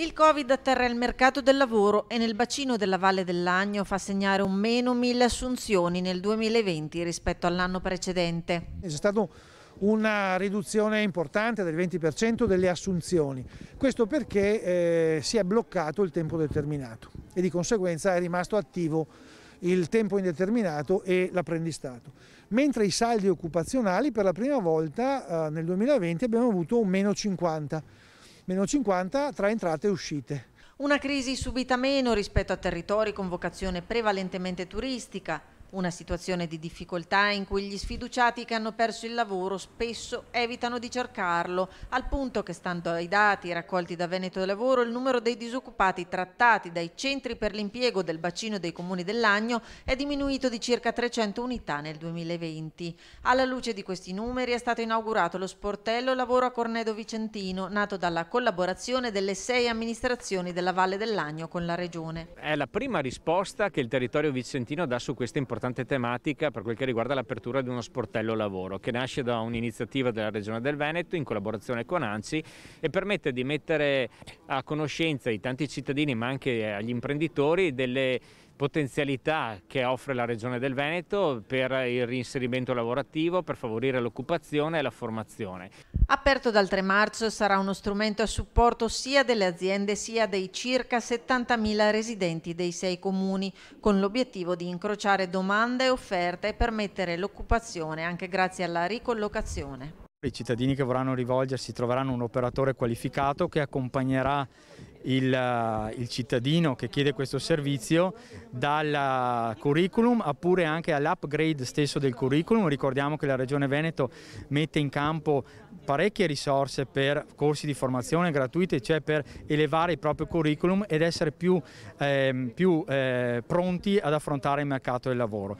Il Covid atterra il mercato del lavoro e nel bacino della Valle dell'Agno fa segnare un meno 1000 assunzioni nel 2020 rispetto all'anno precedente. C'è stata una riduzione importante del 20% delle assunzioni, questo perché eh, si è bloccato il tempo determinato e di conseguenza è rimasto attivo il tempo indeterminato e l'apprendistato. Mentre i saldi occupazionali per la prima volta eh, nel 2020 abbiamo avuto un meno 50 meno 50 tra entrate e uscite. Una crisi subita meno rispetto a territori con vocazione prevalentemente turistica, una situazione di difficoltà in cui gli sfiduciati che hanno perso il lavoro spesso evitano di cercarlo, al punto che, stando ai dati raccolti da Veneto Lavoro, il numero dei disoccupati trattati dai centri per l'impiego del bacino dei comuni dell'Agno è diminuito di circa 300 unità nel 2020. Alla luce di questi numeri è stato inaugurato lo sportello Lavoro a Cornedo Vicentino, nato dalla collaborazione delle sei amministrazioni della Valle dell'Agno con la Regione. È la prima risposta che il territorio vicentino dà su questa importanza importante tematica per quel che riguarda l'apertura di uno sportello lavoro che nasce da un'iniziativa della Regione del Veneto in collaborazione con ANSI e permette di mettere a conoscenza i tanti cittadini ma anche agli imprenditori delle potenzialità che offre la Regione del Veneto per il reinserimento lavorativo, per favorire l'occupazione e la formazione. Aperto dal 3 marzo sarà uno strumento a supporto sia delle aziende sia dei circa 70.000 residenti dei sei comuni, con l'obiettivo di incrociare domande e offerte e permettere l'occupazione anche grazie alla ricollocazione. I cittadini che vorranno rivolgersi troveranno un operatore qualificato che accompagnerà il, eh, il, cittadino che chiede questo servizio dal eh, curriculum oppure anche all'upgrade stesso del curriculum. Ricordiamo che la Regione Veneto mette in campo parecchie risorse per corsi di formazione gratuite, cioè per elevare il proprio curriculum ed essere più, eh, più eh, pronti ad affrontare il mercato del lavoro.